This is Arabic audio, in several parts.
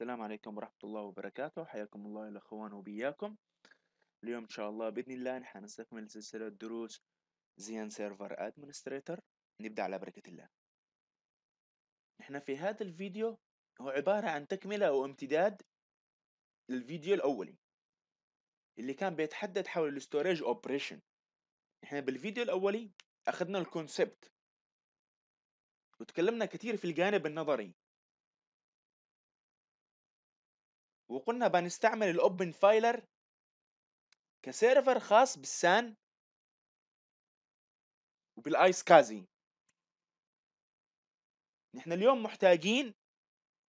السلام عليكم ورحمة الله وبركاته حياكم الله الأخوان وبياكم اليوم إن شاء الله بإذن الله نحن نستكمل سلسلة دروس زيان سيرفر أدمنستريتر نبدأ على بركة الله نحن في هذا الفيديو هو عبارة عن تكملة أو امتداد للفيديو الأولي اللي كان بيتحدد حول الستوريج أوبريشن نحن بالفيديو الأولي أخذنا الكونسبت وتكلمنا كثير في الجانب النظري وقلنا بنستعمل الاوبن فايلر كسيرفر خاص بالسان وبالايس كازي نحن اليوم محتاجين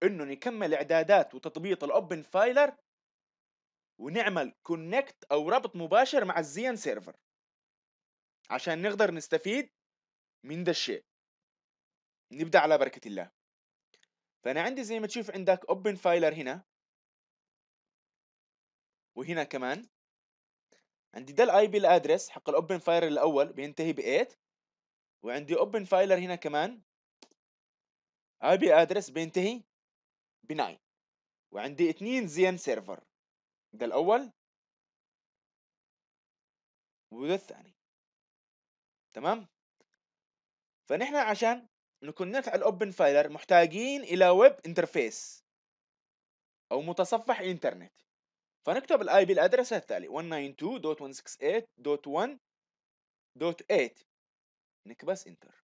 انه نكمل اعدادات وتطبيق الاوبن فايلر ونعمل كونكت او ربط مباشر مع الزين سيرفر عشان نقدر نستفيد من ده الشيء نبدا على بركه الله فانا عندي زي ما تشوف عندك اوبن فايلر هنا وهنا كمان عندي ده الاي بي الادرس حق الاوبن فايلر الاول بينتهي ب 8 وعندي اوبن فايلر هنا كمان اي بي ادرس بينتهي ب 9 وعندي اثنين زين سيرفر ده الاول وده الثاني تمام فنحن عشان نكون على الاوبن فايلر محتاجين الى ويب انترفيس او متصفح انترنت فنكتب الاي بي الادرس التالي 192.168.1.8 نكبس انتر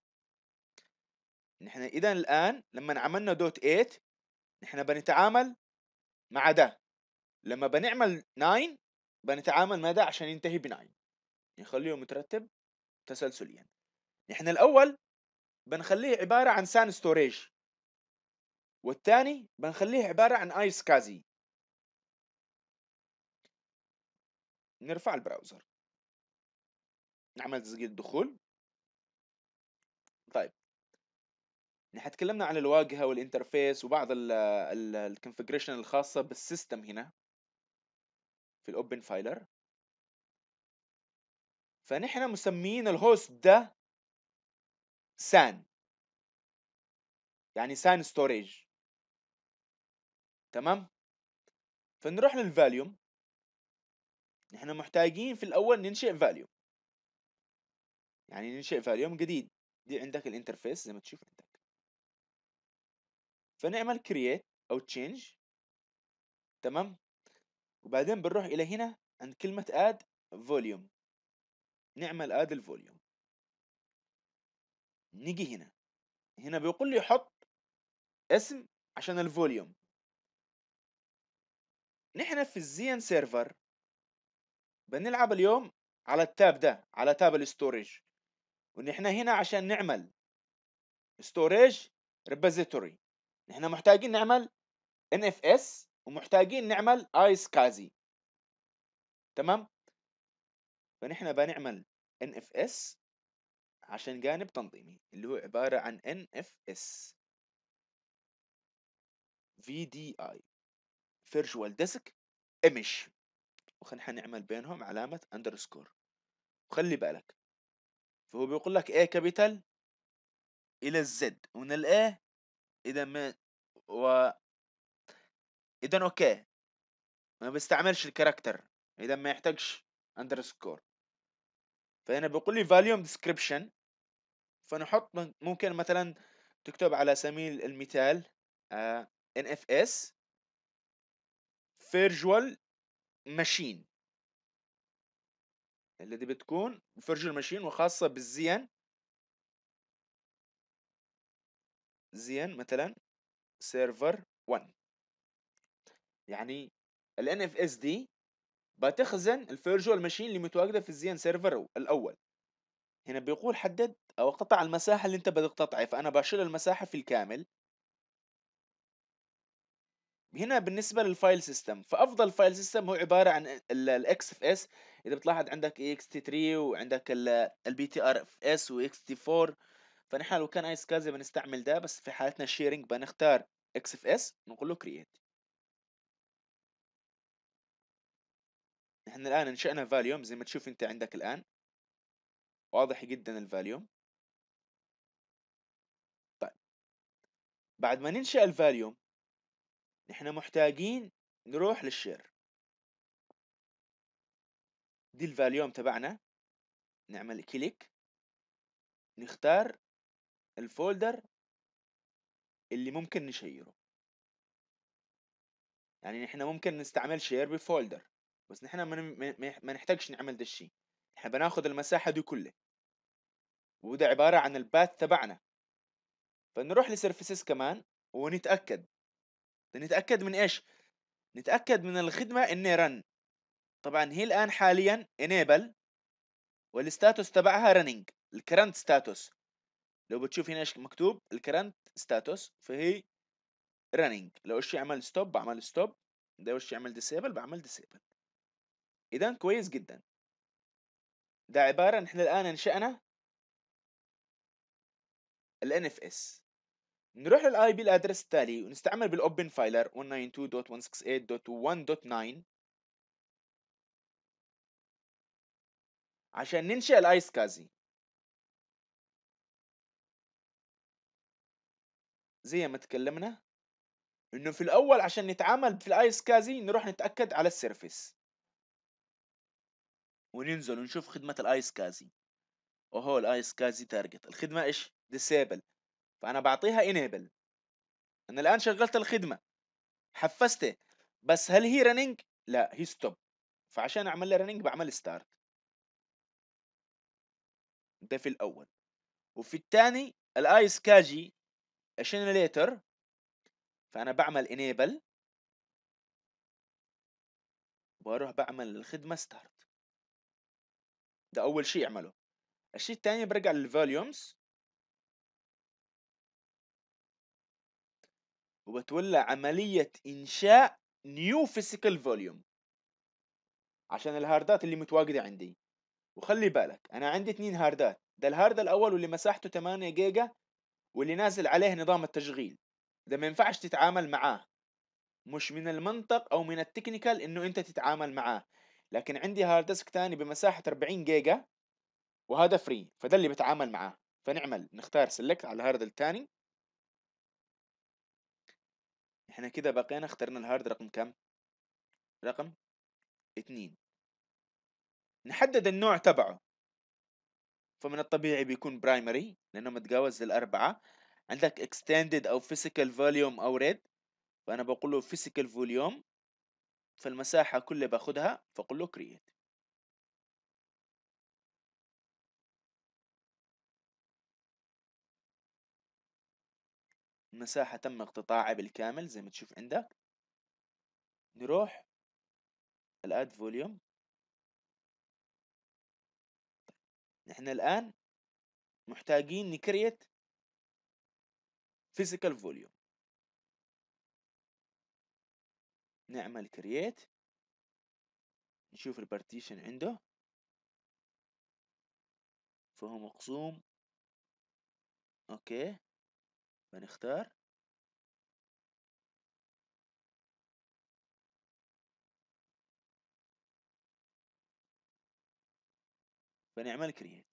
نحن اذا الان لما عملنا دوت 8 نحن بنتعامل مع ده لما بنعمل 9 بنتعامل مع ده عشان ينتهي ب 9 نخليه مترتب تسلسليا نحن الاول بنخليه عباره عن سان ستوريج والثاني بنخليه عباره عن ايس كازي نرفع البراوزر نعمل تسجيل الدخول طيب نحن تكلمنا عن الواجهة والانترفيس وبعض الكونفجريشن الخاصة بالسيستم هنا في الاوبن فايلر فنحن مسميين الهوست ده سان يعني سان ستوريج تمام فنروح للفاليوم نحن محتاجين في الاول ننشئ فاليو يعني ننشئ فاليوم جديد دي عندك الانترفيس زي ما تشوف عندك فنعمل create او change تمام وبعدين بنروح الى هنا عند كلمة add volume نعمل add الفوليوم نيجي هنا هنا بيقول لي حط اسم عشان الفوليوم نحن في الزين سيرفر بنلعب اليوم على التاب ده على تاب الستوريج ونحن هنا عشان نعمل ستوريج ريبوزيتوري نحن محتاجين نعمل NFS ومحتاجين نعمل ايس كازي تمام فنحن بنعمل NFS عشان جانب تنظيمي اللي هو عبارة عن NFS VDI Virtual Disk Image وخلينا حنعمل بينهم علامة اندرسكور وخلي بالك فهو بيقول لك A كابيتال إلى الزد ومن A إذا ما و إذا أوكي ما بيستعملش الكاركتر إذا ما يحتاجش اندرسكور فهنا بيقول لي فاليوم description فنحط ممكن مثلا تكتب على سبيل المثال آه، NFS فيرجوال ماشين الذي بتكون فرج الماشين وخاصة بالزين زين مثلا سيرفر 1 يعني ال NFSD بتخزن الفيرجوال ماشين اللي متواجده في الزين سيرفر الاول هنا بيقول حدد او قطع المساحه اللي انت بدك تقطعها فانا بشيل المساحه في الكامل هنا بالنسبه للفايل سيستم فافضل فايل سيستم هو عباره عن الاكس اف اس اذا بتلاحظ عندك اي اكس تي 3 وعندك البي تي ار اف اس واكس تي 4 فنحن لو كان اي سكازي بنستعمل ده بس في حالتنا الشيرنج بنختار اكس اف اس نقول له كرييت نحن الان انشأنا فاليوم زي ما تشوف انت عندك الان واضح جدا الفاليوم طيب بعد ما ننشأ الفاليوم نحن محتاجين نروح للشير دي الفاليوم تبعنا نعمل كليك نختار الفولدر اللي ممكن نشيره يعني نحن ممكن نستعمل شير بفولدر بس نحن ما نحتاجش نعمل ده الشيء نحن بناخد المساحه دي كلها وده عباره عن الباث تبعنا فنروح لسيرفيسز كمان ونتاكد نتاكد من ايش نتاكد من الخدمه اني رن طبعا هي الان حاليا enable والستاتوس تبعها running الكرنت ستاتوس لو بتشوف هنا ايش مكتوب الكرنت ستاتوس فهي running لو ايش يعمل ستوب بعمل ستوب لو وش يعمل disable بعمل disable اذا كويس جدا ده عباره نحن الان انشانا ال NFS نروح للاي بي الادرس التالي ونستعمل بالاوبن فايلر 192.168.1.9 عشان ننشئ الاي سكازي زي ما تكلمنا انه في الاول عشان نتعامل في الاي سكازي نروح نتاكد على السيرفيس وننزل ونشوف خدمه الاي سكازي اوهو الاي سكازي تارجت الخدمه ايش ديسيبل فانا بعطيها انيبل انا الان شغلت الخدمه حفزته بس هل هي رننج لا هي ستوب فعشان اعمل لها رننج بعمل ستارت ده في الاول وفي الثاني الايس كاجي شنليتر فانا بعمل انيبل واروح بعمل الخدمه ستارت ده اول شيء اعمله الشيء الثاني برجع للفوليومز وبتولى عملية إنشاء نيو فيزيكال فوليوم عشان الهاردات اللي متواجدة عندي وخلي بالك أنا عندي اتنين هاردات ده الهارد الأول واللي مساحته 8 جيجا واللي نازل عليه نظام التشغيل ده ما ينفعش تتعامل معاه مش من المنطق أو من التكنيكال إنه أنت تتعامل معاه لكن عندي هارد ديسك تاني بمساحة 40 جيجا وهذا فري فده اللي بتعامل معاه فنعمل نختار سيلكت على الهارد الثاني احنا كده بقينا اخترنا الهارد رقم كم رقم اتنين نحدد النوع تبعه فمن الطبيعي بيكون برايمري لانه متجاوز الاربعه عندك extended او physical volume او ريد فانا بقول له physical volume فالمساحه كلها باخدها فاقول له create مساحة تم اقتطاعها بالكامل زي ما تشوف عندك نروح الاد فوليوم نحن الآن محتاجين نكريت فيزيكال فوليوم نعمل كرييت نشوف البارتيشن عنده فهو مقسوم اوكي بنختار بنعمل كرييت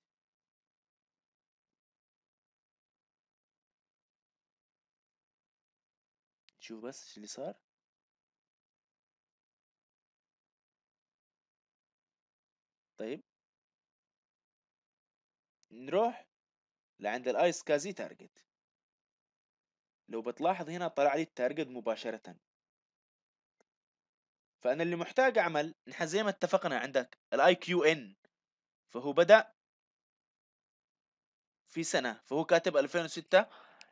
شوف بس ايش اللي صار طيب نروح لعند الايس كازي تارجت لو بتلاحظ هنا طلع لي التارجت مباشرة فأنا اللي محتاج أعمل نحن زي ما اتفقنا عندك الاي كيو ان فهو بدأ في سنة فهو كاتب 2006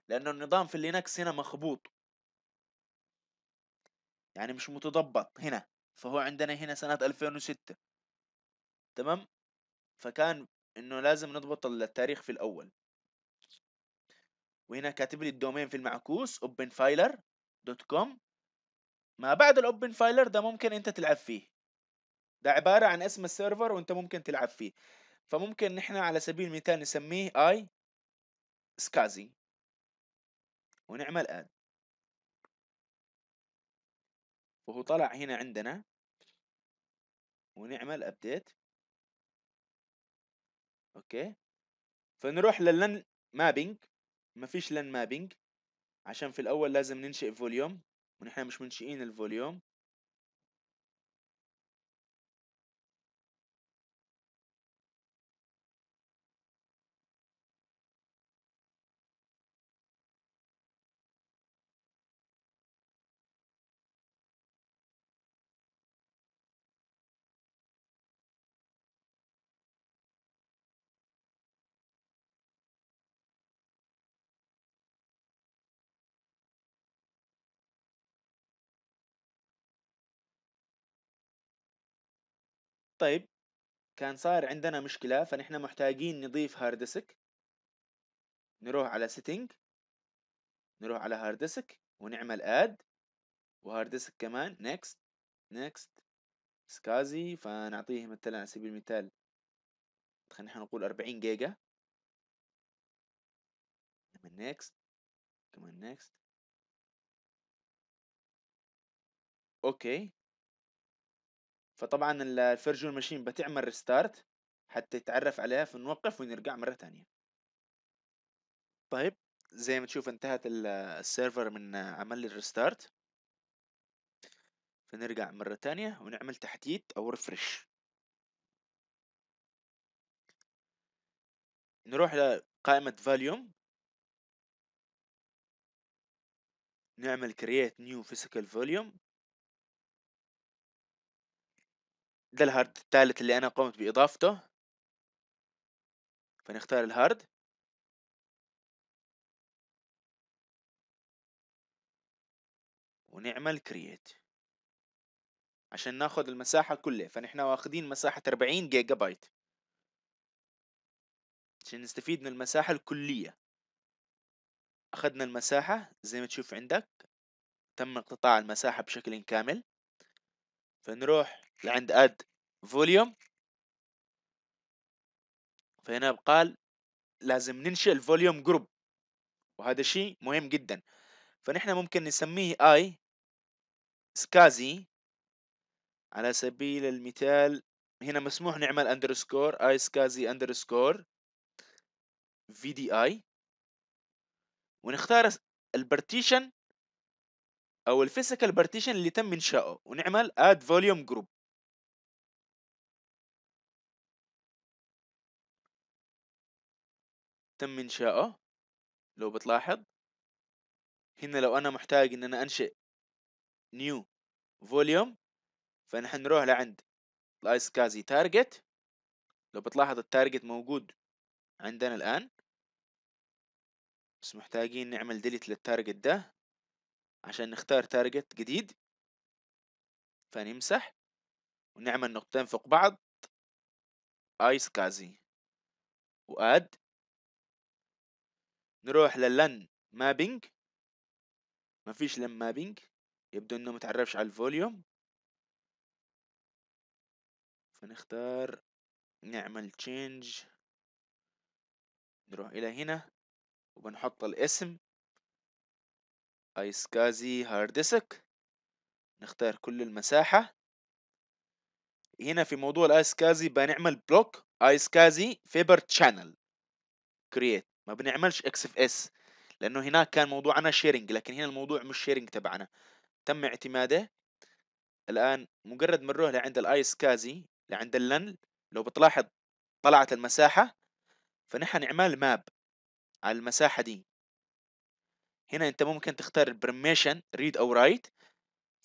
لأنه النظام في اللينكس هنا مخبوط يعني مش متضبط هنا فهو عندنا هنا سنة 2006 تمام فكان إنه لازم نضبط التاريخ في الأول وهنا كاتب لي الدومين في المعكوس openfiler.com ما بعد الاوبن فايلر ده ممكن انت تلعب فيه ده عبارة عن اسم السيرفر وانت ممكن تلعب فيه فممكن نحن على سبيل المثال نسميه اي سكازي ونعمل اد وهو طلع هنا عندنا ونعمل ابديت اوكي فنروح للن مابينج مفيش لان مابينج عشان في الاول لازم ننشئ فوليوم ونحن مش منشئين الفوليوم طيب كان صار عندنا مشكلة فنحن محتاجين نضيف هارد ديسك نروح على سيتنج نروح على هارد ديسك ونعمل اد وهارد ديسك كمان نيكست نيكست سكازي فنعطيه مثلا على سبيل المثال خلينا نقول 40 جيجا نعمل نيكست كمان نيكست اوكي فطبعا الفيرجوال ماشين بتعمل ريستارت حتى يتعرف عليها فنوقف ونرجع مرة تانية طيب زي ما تشوف انتهت السيرفر من عمل الريستارت فنرجع مرة تانية ونعمل تحديد أو ريفرش نروح لقائمة فاليوم نعمل create new physical volume ده الهارد الثالث اللي أنا قمت بإضافته فنختار الهارد ونعمل كرييت عشان ناخذ المساحة كلها فنحن واخدين مساحة 40 جيجا بايت عشان نستفيد من المساحة الكلية أخذنا المساحة زي ما تشوف عندك تم اقتطاع المساحة بشكل كامل فنروح لعند اد فوليوم فهنا قال لازم ننشئ الفوليوم جروب وهذا شيء مهم جدا فنحن ممكن نسميه اي سكازي على سبيل المثال هنا مسموح نعمل اندرسكور اي سكازي اندرسكور في دي اي ونختار البارتيشن او الفيزيكال بارتيشن اللي تم انشاؤه ونعمل اد فوليوم جروب تم إنشاؤه لو بتلاحظ هنا لو أنا محتاج إن أنا أنشئ نيو فوليوم فنحن نروح لعند الايس كازي تارجت لو بتلاحظ التارجت موجود عندنا الآن بس محتاجين نعمل ديليت للتارجت ده عشان نختار تارجت جديد فنمسح ونعمل نقطتين فوق بعض ايس كازي واد نروح للن مابينج مفيش لن مابينج يبدو انه متعرفش على الفوليوم فنختار نعمل تشينج نروح الى هنا وبنحط الاسم ايسكازي هاردسك نختار كل المساحة هنا في موضوع الايسكازي بنعمل بلوك ايسكازي فيبر تشانل كرييت ما بنعملش اكس في اس لانه هناك كان موضوعنا شيرنج لكن هنا الموضوع مش شيرنج تبعنا تم اعتماده الان مجرد ما نروح لعند الاي سكازي لعند اللن لو بتلاحظ طلعت المساحه فنحن نعمل ماب على المساحه دي هنا انت ممكن تختار البرميشن ريد او رايت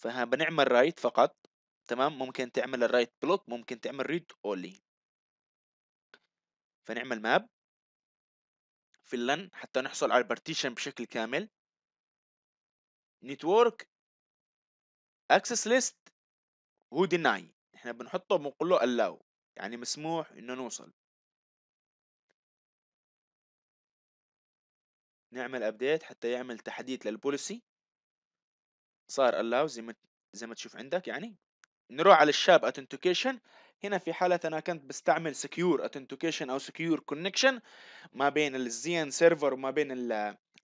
فها بنعمل رايت فقط تمام ممكن تعمل الرايت بلوك ممكن تعمل ريد اولي فنعمل ماب في اللن حتى نحصل على البارتيشن بشكل كامل نتورك اكسس ليست هو ديناي احنا بنحطه بنقول له allow يعني مسموح انه نوصل نعمل ابديت حتى يعمل تحديث للبوليسي صار allow زي ما زي ما تشوف عندك يعني نروح على الشاب اثنتيكيشن هنا في حالة أنا كنت بستعمل سكيور اثنتيكيشن أو سكيور كونكشن ما بين الزين سيرفر وما بين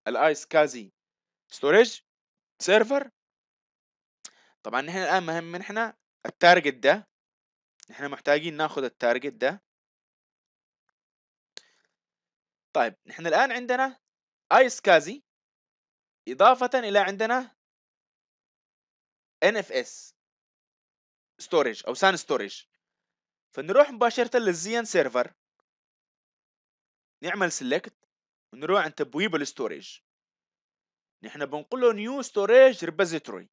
الايس كازي ستورج سيرفر طبعا نحن الآن مهم من احنا التارجت ده نحن محتاجين ناخذ التارجت ده طيب نحن الآن عندنا ايس كازي إضافة إلى عندنا NFS storage أو SAN storage فنروح مباشرة للزين سيرفر نعمل سيلكت ونروح عند تبويب الستوريج نحن بنقول له نيو ستوريج ريبوزيتوري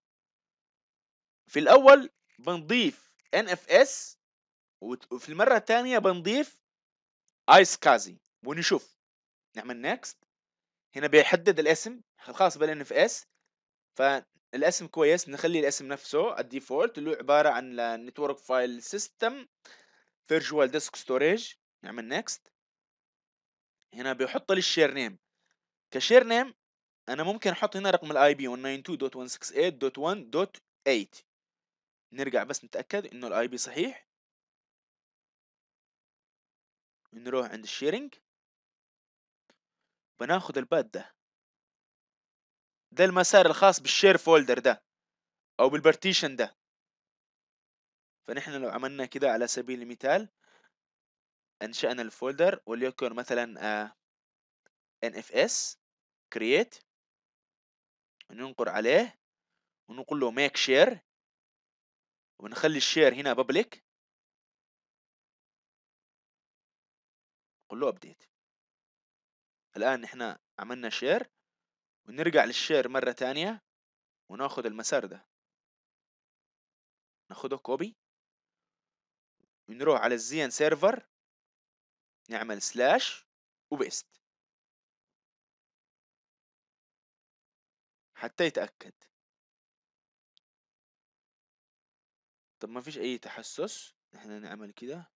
في الاول بنضيف NFS وفي المرة الثانية بنضيف ايس كازي ونشوف نعمل نيكست هنا بيحدد الاسم الخاص بال NFS فالاسم كويس نخلي الاسم نفسه الديفولت اللي هو عبارة عن network فايل سيستم فيرجوال ديسك ستوريج نعمل نيكست هنا بيحط لي الشير نيم كشير نيم انا ممكن احط هنا رقم الاي بي 192.168.1.8 نرجع بس نتاكد انه الاي بي صحيح نروح عند الشيرنج بناخد الباد ده ده المسار الخاص بالشير فولدر ده او بالبارتيشن ده فنحن لو عملنا كده على سبيل المثال أنشأنا الفولدر وليكن مثلا آه، nfs create ننقر عليه ونقول له make share ونخلي الشير هنا public نقول له update الآن احنا عملنا شير ونرجع للشير مرة تانية وناخد المسار ده ناخده كوبي بنروح على الزين سيرفر نعمل سلاش وبيست حتى يتأكد طب ما فيش اي تحسس احنا نعمل كده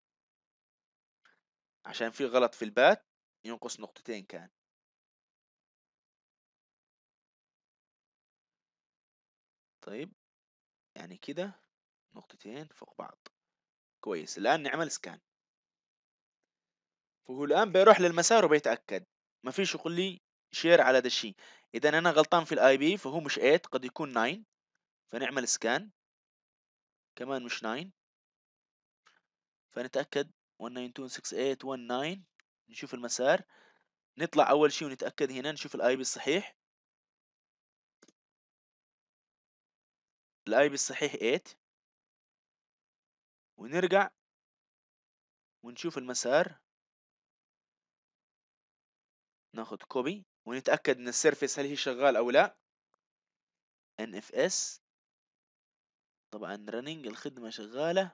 عشان في غلط في البات ينقص نقطتين كان طيب يعني كده نقطتين فوق بعض كويس الآن نعمل سكان فهو الآن بيروح للمسار وبيتأكد ما فيش يقول لي شير على ده الشيء إذا أنا غلطان في الآي بي فهو مش 8 قد يكون 9 فنعمل سكان كمان مش 9 فنتأكد 192.68.19 نشوف المسار نطلع أول شيء ونتأكد هنا نشوف الآي بي الصحيح الاي بي الصحيح 8 ونرجع ونشوف المسار ناخد كوبي ونتأكد ان السيرفيس هل هي شغال او لا NFS طبعا رننج الخدمة شغالة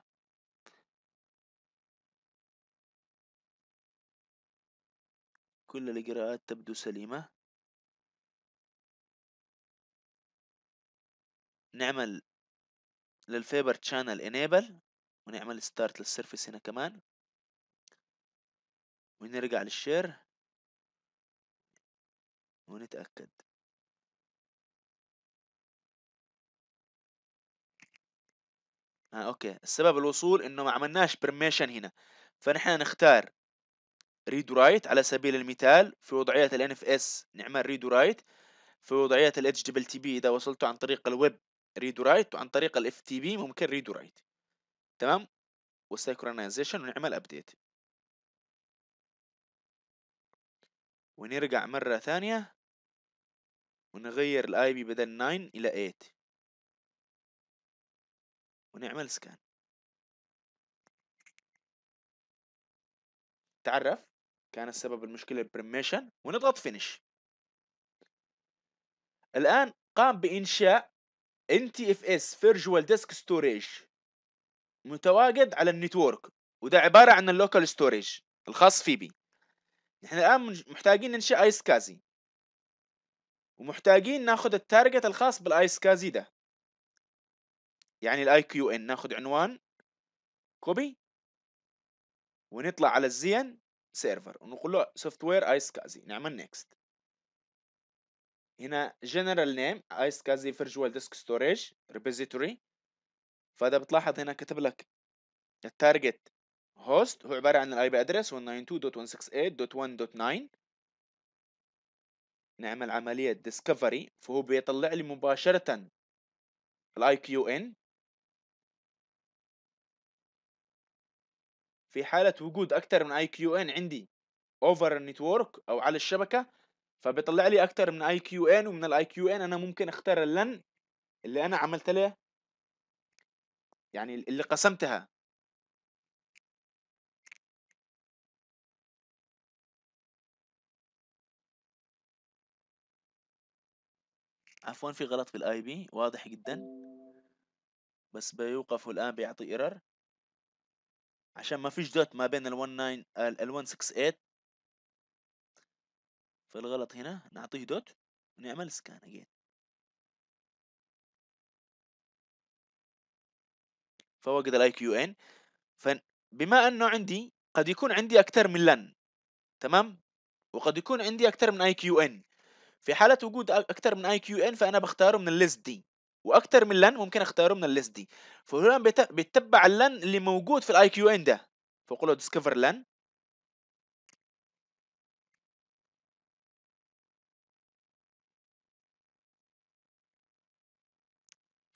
كل الإجراءات تبدو سليمة نعمل للفيبر تشانل انيبل ونعمل ستارت للسيرفيس هنا كمان ونرجع للشير ونتأكد آه اوكي السبب الوصول انه ما عملناش برميشن هنا فنحن نختار ريد رايت على سبيل المثال في وضعية ال NFS نعمل ريد رايت في وضعية ال HTTP إذا وصلته عن طريق الويب ريد رايت وعن طريق ال FTP ممكن ريد رايت تمام والسيكرونايزيشن ونعمل ابديت ونرجع مرة ثانية ونغير الاي بي بدل 9 الى 8 ونعمل سكان تعرف كان السبب المشكلة البرميشن ونضغط فينش الآن قام بإنشاء NTFS Virtual Disk Storage متواجد على النتورك وده عباره عن اللوكال ستوريج الخاص في بي احنا الان محتاجين ننشئ ايس كازي ومحتاجين ناخد التارجت الخاص بالايس كازي ده يعني الاي كيو ان ناخد عنوان كوبي ونطلع على الزين سيرفر ونقول له سوفت وير ايس كازي نعمل نيكست هنا جنرال نيم ايس كازي فيرجوال ديسك ستوريج ريبوزيتوري فاذا بتلاحظ هنا كتب لك التارجت هوست هو عباره عن الاي بي ادرس 192.168.1.9 نعمل عمليه ديسكفري فهو بيطلع لي مباشره الاي كيو ان في حاله وجود اكثر من اي كيو ان عندي اوفر النتورك او على الشبكه فبيطلع لي اكثر من اي كيو ان ومن الاي كيو ان انا ممكن اختار اللن اللي انا عملت له يعني اللي قسمتها عفوا في غلط في الاي بي واضح جدا بس بيوقف الان بيعطي ايرور عشان ما فيش دوت ما بين ال 19 ال 168 فالغلط هنا نعطيه دوت ونعمل سكان اجين فوجد الاي كيو ان فبما انه عندي قد يكون عندي اكثر من لن تمام وقد يكون عندي اكثر من اي كيو ان في حاله وجود اكثر من اي كيو ان فانا بختاره من الليست دي واكثر من لن ممكن اختاره من الليست دي فهنا بيتبع اللن اللي موجود في الاي كيو ان ده فقوله له ديسكفر لن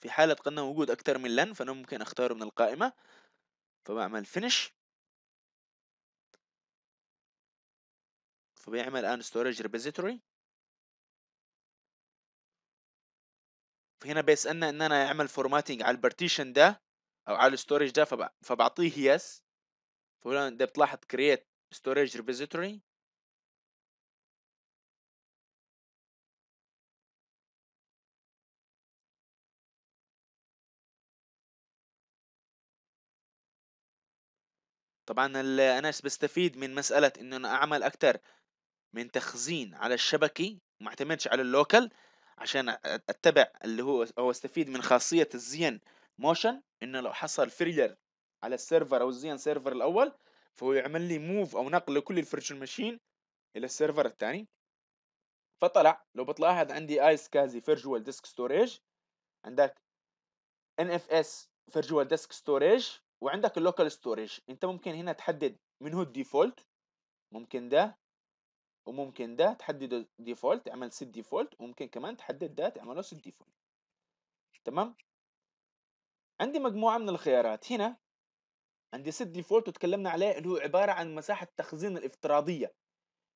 في حالة قلنا وجود أكثر من لن فأنا ممكن أختاره من القائمة فبعمل finish فبيعمل الآن storage repository فهنا بيسألنا إن أنا أعمل formatting على البارتيشن ده أو على الستورج ده فبعطيه yes فهنا ده بتلاحظ create storage repository طبعا انا بستفيد من مساله انه انا اعمل اكثر من تخزين على الشبكي ما اعتمدش على اللوكال عشان اتبع اللي هو او استفيد من خاصيه الزين موشن انه لو حصل فيلير على السيرفر او الزين سيرفر الاول فهو يعمل لي موف او نقل لكل الفيرتشوال ماشين الى السيرفر الثاني فطلع لو بتلاحظ عندي ايس كازي فيرجوال ديسك ستوريج عندك ان اف اس فيرجوال ديسك ستوريج وعندك اللوكال ستورج انت ممكن هنا تحدد من هو الديفولت ممكن ده وممكن ده تحدده ديفولت تعمل سيت ديفولت وممكن كمان تحدد ده تعمله سيت ديفولت تمام عندي مجموعه من الخيارات هنا عندي سيت ديفولت وتكلمنا عليه اللي هو عباره عن مساحه التخزين الافتراضيه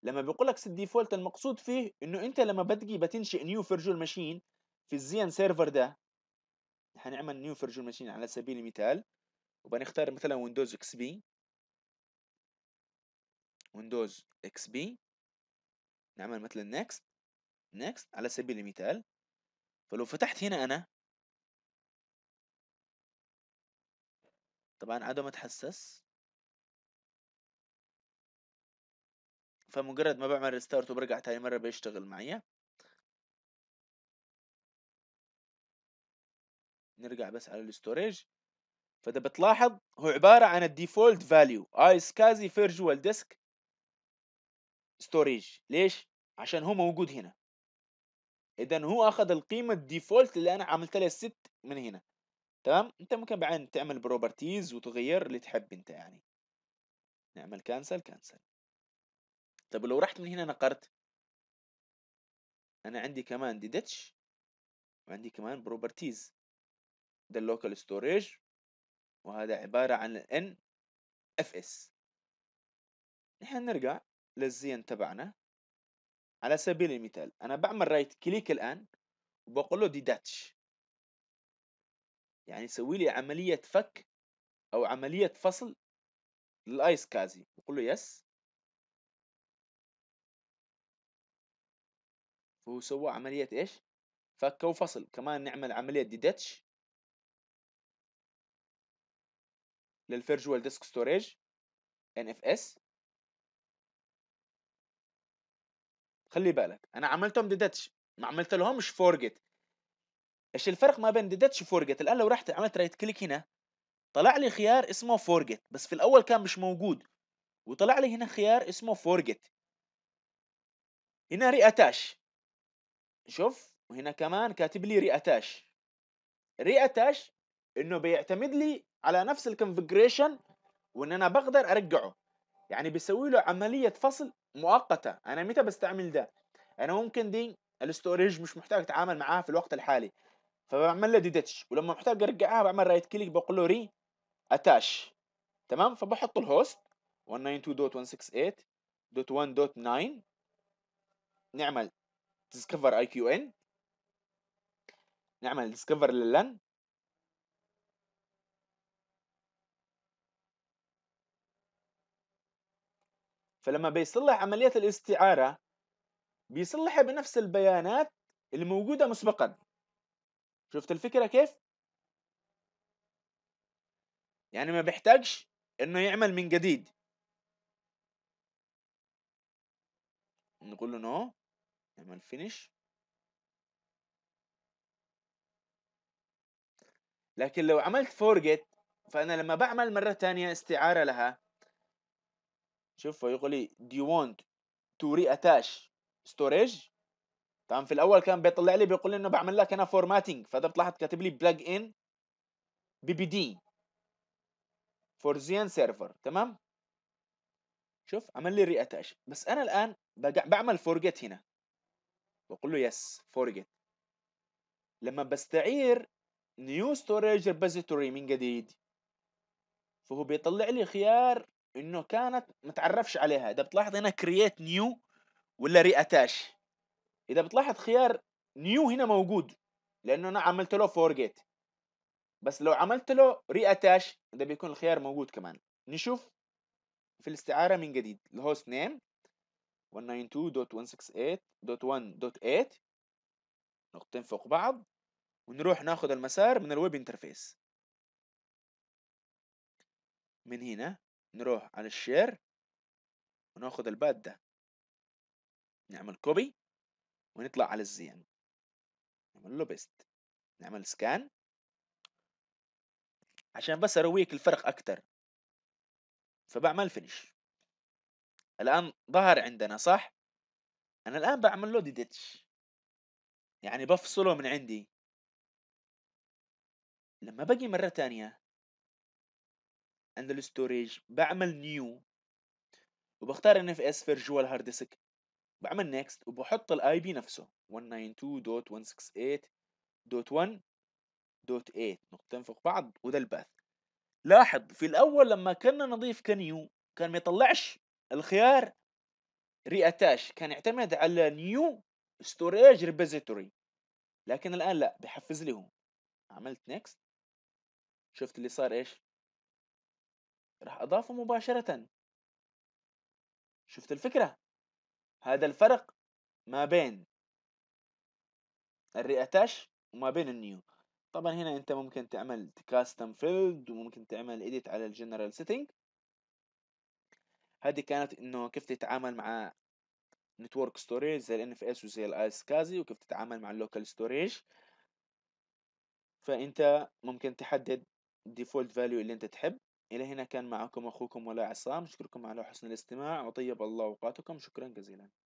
لما بيقول لك سيت ديفولت المقصود فيه انه انت لما بتجي بتنشئ نيو فيرجوال ماشين في الزين سيرفر ده هنعمل نيو فيرجوال ماشين على سبيل المثال وبنختار مثلا ويندوز اكس بي ويندوز اكس بي نعمل مثلا نيكست نيكست على سبيل المثال فلو فتحت هنا انا طبعا ما اتحسس فمجرد ما بعمل ريستارت وبرجع تاني مرة بيشتغل معي نرجع بس على الاستورج فاذا بتلاحظ هو عباره عن الديفولت فاليو اي سكازي فيرجوال ديسك ستوريج ليش عشان هو موجود هنا اذا هو اخذ القيمه الديفولت اللي انا عملت لها الست من هنا تمام انت ممكن بعدين تعمل بروبرتيز وتغير اللي تحب انت يعني نعمل كانسل كانسل طب لو رحت من هنا نقرت انا عندي كمان ديتش وعندي كمان بروبرتيز ده اللوكال ستوريج وهذا عبارة عن اف NFS نحن نرجع للزين تبعنا على سبيل المثال أنا بعمل رايت كليك الآن وبقول له ديداتش يعني سوي لي عملية فك أو عملية فصل للآيس كازي بقول له يس فهو سوى عملية إيش؟ فك وفصل كمان نعمل عملية ديداتش للفيرجوال ديسك ستوريج ان اف اس خلي بالك انا عملتهم ديتش ما عملت لهمش فورجيت ايش الفرق ما بين ديتش وفورجيت الان لو رحت عملت رايت كليك هنا طلع لي خيار اسمه فورجيت بس في الاول كان مش موجود وطلع لي هنا خيار اسمه فورجيت هنا اتاش شوف وهنا كمان كاتب لي ري اتاش انه بيعتمد لي على نفس الكونفجريشن وان انا بقدر ارجعه يعني بيسوي له عمليه فصل مؤقته انا متى بستعمل ده انا ممكن دي الاستوريج مش محتاج اتعامل معاها في الوقت الحالي فبعمل له ديتش ولما محتاج ارجعها بعمل رايت كليك بقول له ري اتاش تمام فبحط الهوست 192.168.1.9 نعمل ديسكفر اي كيو ان نعمل ديسكفر للن فلما بيصلح عمليه الاستعاره بيصلحها بنفس البيانات اللي موجوده مسبقا شفت الفكره كيف يعني ما بيحتاجش انه يعمل من جديد نقول له نو نعمل فينيش لكن لو عملت فورجيت فانا لما بعمل مره تانية استعاره لها شوف يقول لي do you want to reattach storage طبعا في الاول كان بيطلع لي بيقول لي انه بعمل لك انا formatting فانت بتلاحظ كاتب لي plug in بي بي دي فور زين سيرفر تمام شوف عمل لي reattach بس انا الان بعمل forget هنا بقول له yes forget لما بستعير new storage repository من جديد فهو بيطلع لي خيار انه كانت متعرفش عليها اذا بتلاحظ هنا كرييت نيو ولا رياتاش اذا بتلاحظ خيار نيو هنا موجود لانه انا عملت له فورجيت بس لو عملت له رياتاش ده بيكون الخيار موجود كمان نشوف في الاستعارة من جديد الهوست نيم 192.168.1.8 نقطتين فوق بعض ونروح ناخذ المسار من الويب انترفيس من هنا نروح على الشير وناخذ الباد ده نعمل كوبي ونطلع على الزين نعمل له بيست نعمل سكان عشان بس ارويك الفرق اكتر فبعمل فينش الان ظهر عندنا صح انا الان بعمل له ديتش يعني بفصله من عندي لما باجي مرة تانية عند الستوريج بعمل نيو وبختار ان اف اس فيرجوال هارد ديسك بعمل نيكست وبحط الاي بي نفسه 192.168.1.8 نقطتين فوق بعض وده الباث لاحظ في الاول لما كنا نضيف كنيو كان ما يطلعش الخيار ري اتاش كان يعتمد على نيو ستوريج ريبوزيتوري لكن الان لا بحفز لي هو عملت نيكست شفت اللي صار ايش راح أضافه مباشرة شفت الفكرة؟ هذا الفرق ما بين الري وما بين النيو طبعا هنا انت ممكن تعمل كاستم فيلد وممكن تعمل اديت على الجنرال سيتنج هذه كانت انه كيف تتعامل مع نتورك ستوريج زي الان اف اس وزي الايس كازي وكيف تتعامل مع اللوكال ستوريج فانت ممكن تحدد الديفولت فاليو اللي انت تحب إلى هنا كان معكم أخوكم ولا عصام أشكركم على حسن الاستماع وطيب الله أوقاتكم شكرا جزيلا